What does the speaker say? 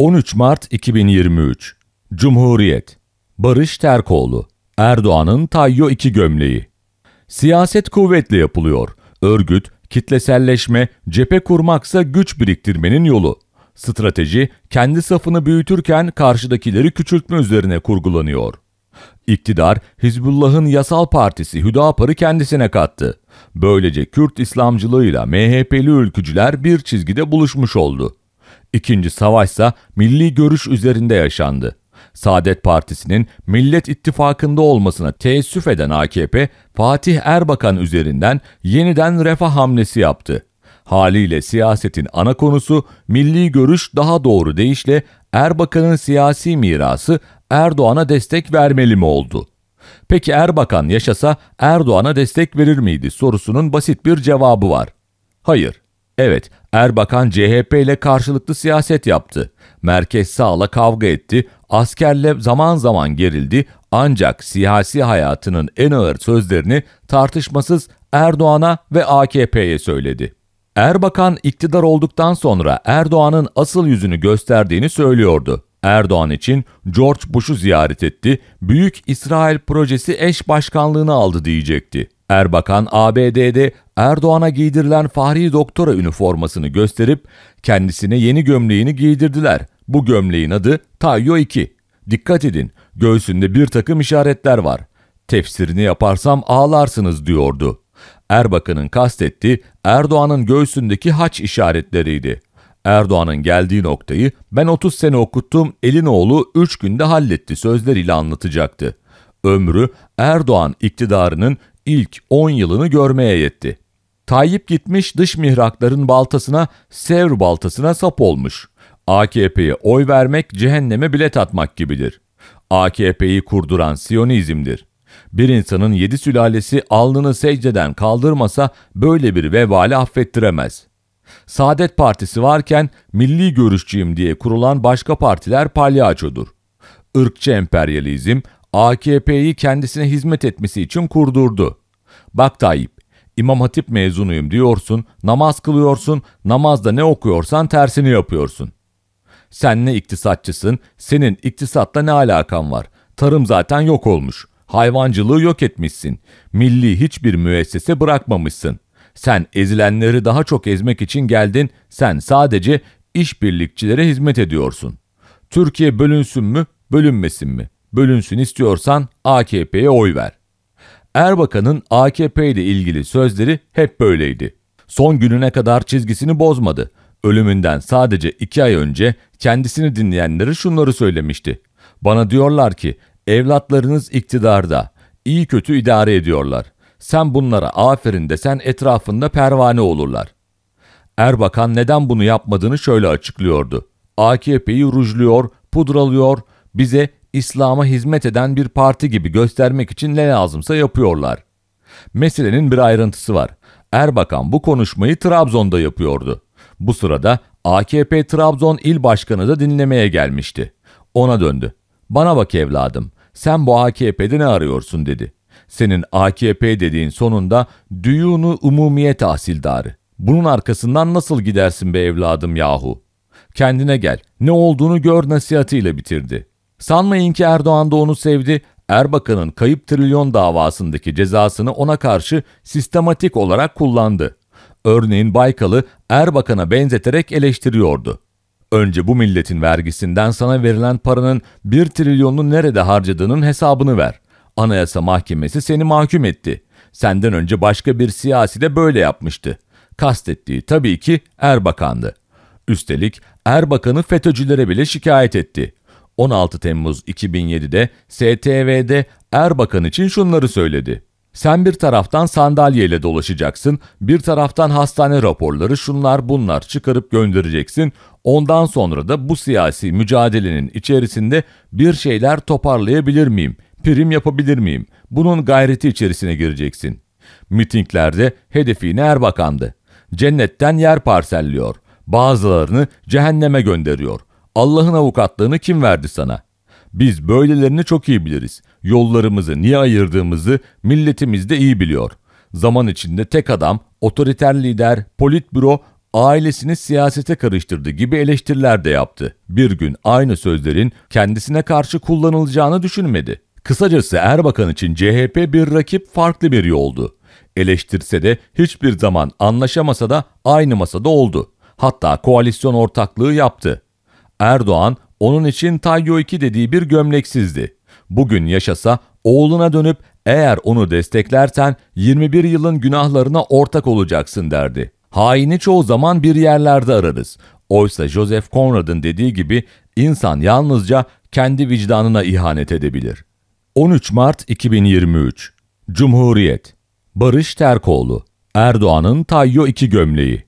13 Mart 2023 Cumhuriyet Barış Terkoğlu Erdoğan'ın Tayyo 2 gömleği Siyaset kuvvetle yapılıyor. Örgüt, kitleselleşme, cephe kurmaksa güç biriktirmenin yolu. Strateji, kendi safını büyütürken karşıdakileri küçültme üzerine kurgulanıyor. İktidar, Hizbullah'ın yasal partisi Hüdapar'ı kendisine kattı. Böylece Kürt İslamcılığıyla MHP'li ülkücüler bir çizgide buluşmuş oldu. İkinci savaşsa milli görüş üzerinde yaşandı. Saadet Partisi'nin Millet İttifakı'nda olmasına teessüf eden AKP, Fatih Erbakan üzerinden yeniden refah hamlesi yaptı. Haliyle siyasetin ana konusu milli görüş daha doğru deyişle Erbakan'ın siyasi mirası Erdoğan'a destek vermeli mi oldu? Peki Erbakan yaşasa Erdoğan'a destek verir miydi sorusunun basit bir cevabı var. Hayır. Evet, Erbakan CHP ile karşılıklı siyaset yaptı. Merkez sağla kavga etti, askerle zaman zaman gerildi ancak siyasi hayatının en ağır sözlerini tartışmasız Erdoğan'a ve AKP'ye söyledi. Erbakan iktidar olduktan sonra Erdoğan'ın asıl yüzünü gösterdiğini söylüyordu. Erdoğan için George Bush'u ziyaret etti, Büyük İsrail projesi eş başkanlığını aldı diyecekti. Erbakan ABD'de Erdoğan'a giydirilen Fahri Doktora üniformasını gösterip kendisine yeni gömleğini giydirdiler. Bu gömleğin adı Tayyo 2. Dikkat edin göğsünde bir takım işaretler var. Tefsirini yaparsam ağlarsınız diyordu. Erbakan'ın kastetti Erdoğan'ın göğsündeki haç işaretleriydi. Erdoğan'ın geldiği noktayı ben 30 sene okuttum Elinoğlu 3 günde halletti sözleriyle anlatacaktı. Ömrü Erdoğan iktidarının ilk 10 yılını görmeye yetti. Tayyip gitmiş dış mihrakların baltasına, Sevr baltasına sap olmuş. AKP'ye oy vermek cehenneme bilet atmak gibidir. AKP'yi kurduran Siyonizmdir. Bir insanın yedi sülalesi alnını secdeden kaldırmasa böyle bir vebali affettiremez. Saadet Partisi varken milli görüşçüyüm diye kurulan başka partiler palyaçodur. Irkçı emperyalizm AKP'yi kendisine hizmet etmesi için kurdurdu. Bak Tayyip, İmam Hatip mezunuyum diyorsun, namaz kılıyorsun, namazda ne okuyorsan tersini yapıyorsun. Sen ne iktisatçısın, senin iktisatla ne alakan var? Tarım zaten yok olmuş, hayvancılığı yok etmişsin, milli hiçbir müessese bırakmamışsın. Sen ezilenleri daha çok ezmek için geldin, sen sadece işbirlikçilere hizmet ediyorsun. Türkiye bölünsün mü, bölünmesin mi? Bölünsün istiyorsan AKP'ye oy ver. Erbakan'ın AKP ile ilgili sözleri hep böyleydi. Son gününe kadar çizgisini bozmadı. Ölümünden sadece iki ay önce kendisini dinleyenlere şunları söylemişti. Bana diyorlar ki evlatlarınız iktidarda, iyi kötü idare ediyorlar. Sen bunlara aferin desen etrafında pervane olurlar. Erbakan neden bunu yapmadığını şöyle açıklıyordu. AKP'yi rujluyor, pudralıyor, bize İslam'a hizmet eden bir parti gibi göstermek için ne lazımsa yapıyorlar. Meselenin bir ayrıntısı var. Erbakan bu konuşmayı Trabzon'da yapıyordu. Bu sırada AKP Trabzon İl Başkanı da dinlemeye gelmişti. Ona döndü. Bana bak evladım, sen bu AKP'de ne arıyorsun dedi. Senin AKP dediğin sonunda düğünü umumiye tahsildarı. Bunun arkasından nasıl gidersin be evladım yahu? Kendine gel, ne olduğunu gör nasihatiyle bitirdi. Sanmayın ki Erdoğan da onu sevdi. Erbakan'ın kayıp trilyon davasındaki cezasını ona karşı sistematik olarak kullandı. Örneğin Baykal'ı Erbakan'a benzeterek eleştiriyordu. Önce bu milletin vergisinden sana verilen paranın bir trilyonunu nerede harcadığının hesabını ver. Anayasa Mahkemesi seni mahkum etti. Senden önce başka bir siyasi de böyle yapmıştı. Kastettiği tabii ki Erbakan'dı. Üstelik Erbakan'ı FETÖ'cülere bile şikayet etti. 16 Temmuz 2007'de STV'de Erbakan için şunları söyledi. Sen bir taraftan sandalyeyle dolaşacaksın, bir taraftan hastane raporları şunlar bunlar çıkarıp göndereceksin. Ondan sonra da bu siyasi mücadelenin içerisinde bir şeyler toparlayabilir miyim? Prim yapabilir miyim? Bunun gayreti içerisine gireceksin. Mitinglerde hedefine Erbakan'dı. Cennetten yer parselliyor. Bazılarını cehenneme gönderiyor Allah'ın avukatlığını kim verdi sana? Biz böylelerini çok iyi biliriz. Yollarımızı niye ayırdığımızı milletimiz de iyi biliyor. Zaman içinde tek adam, otoriter lider, politbüro ailesini siyasete karıştırdı gibi eleştiriler de yaptı. Bir gün aynı sözlerin kendisine karşı kullanılacağını düşünmedi. Kısacası Erbakan için CHP bir rakip farklı bir yoldu. Eleştirse de hiçbir zaman anlaşamasa da aynı masada oldu. Hatta koalisyon ortaklığı yaptı. Erdoğan onun için Tayyo 2 dediği bir gömleksizdi. Bugün yaşasa oğluna dönüp eğer onu desteklersen 21 yılın günahlarına ortak olacaksın derdi. Haini çoğu zaman bir yerlerde ararız. Oysa Joseph Conrad'ın dediği gibi insan yalnızca kendi vicdanına ihanet edebilir. 13 Mart 2023 Cumhuriyet Barış Terkoğlu Erdoğan'ın Tayyo 2 gömleği